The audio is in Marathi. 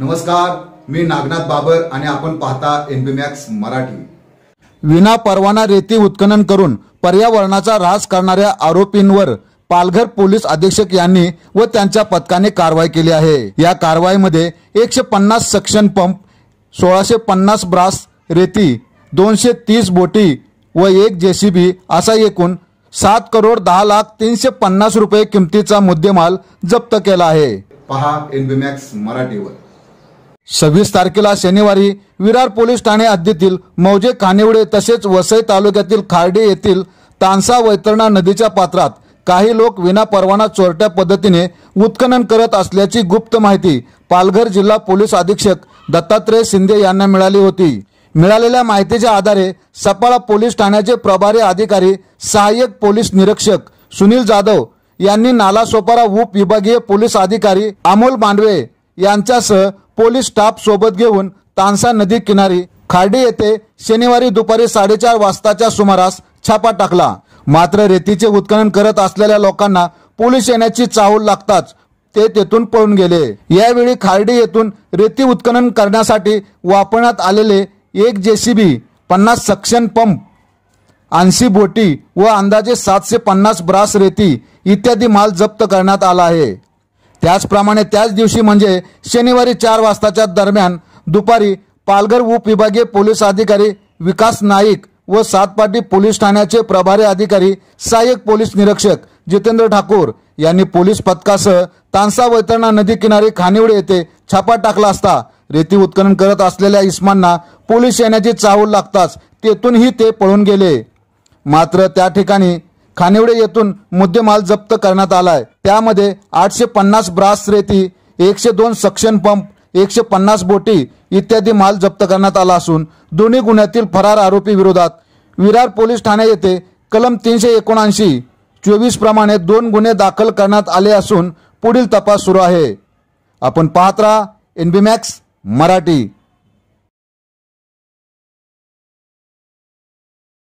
नमस्कार मी नागनाथ बाबर आणि आपण पाहता एनबीमॅक्स मराठी विना परवाना रेती उत्खनन करून पर्यावरणाचा ऱ्हास करणाऱ्या आरोपींवर पालघर पोलीस अधीक्षक यांनी व त्यांच्या पथकाने कारवाई केली आहे या कारवाईमध्ये एकशे पन्नास सक्शन पंप सोळाशे पन्नास ब्रास रेती दोनशे तीस बोटी व एक जेसीबी असा एकूण सात करोड दहा लाख तीनशे पन्नास रुपये किमतीचा मुद्देमाल जप्त केला आहे पहा एनबीमॅक्स मराठीवर सव्वीस तारखेला शनिवारी विरार पोलीस ठाणे हद्दीतील मौजे खानेवडे तसेच वसई तालुक्यातील खार्डे येथील तानसा वैतरणा नदीच्या पात्रात काही लोक विना परवाना चोरट्या पद्धतीने उत्खनन करत असल्याची गुप्त माहिती पालघर जिल्हा पोलीस अधीक्षक दत्तात्रय शिंदे यांना मिळाली होती मिळालेल्या माहितीच्या आधारे सपाळा पोलीस ठाण्याचे प्रभारी अधिकारी सहाय्यक पोलीस निरीक्षक सुनील जाधव यांनी नालासोपारा उप विभागीय पोलीस अधिकारी अमोल मांडवे यांच्यासह पोलीस स्टाफ सोबत घेऊन तानसा नदी किनारी खार्डी येथे शनिवारी दुपारी साडेचार वाजताच्या सुमारास छापा टाकला मात्र रेतीचे उत्खनन करत असलेल्या लोकांना पोलीस येण्याची चाहूल लागताच ते तेथून पळून गेले यावेळी खार्डी येथून रेती उत्खनन करण्यासाठी वापरण्यात आलेले एक जेसीबी पन्नास सक्शन पंप ऐंशी बोटी व अंदाजे सातशे पन्नास ब्रास रेती इत्यादी माल जप्त करण्यात आला आहे त्याचप्रमाणे त्याच दिवशी म्हणजे शनिवारी चार वाजताच्या दरम्यान दुपारी पालघर उपविभागीय पोलीस अधिकारी विकास नाईक व सातपाटी पोलीस ठाण्याचे प्रभारी अधिकारी सहाय्यक पोलीस निरीक्षक जितेंद्र ठाकूर यांनी पोलीस पथकासह तानसा वैतरणा नदी किनारी खानिवडे येथे छापा टाकला असता रेती उत्खनन करत असलेल्या इस्मांना पोलीस येण्याची चाहूल लागताच तेथूनही ते पळून गेले मात्र त्या ठिकाणी खानेवडे येथून मुद्देमाल जप्त करण्यात आलाय त्यामध्ये आठशे पन्नास ब्रास रेती एकशे दोन सक्शन पंप एकशे पन्नास बोटी इत्यादी माल जप्त करण्यात आला असून दोन्ही गुन्ह्यातील फरार आरोपी विरोधात विरार पोलीस ठाणे येथे कलम तीनशे एकोणऐंशी चोवीस प्रमाणे दोन गुन्हे दाखल करण्यात आले असून पुढील तपास सुरू आहे आपण पाहत राहा एन मॅक्स मराठी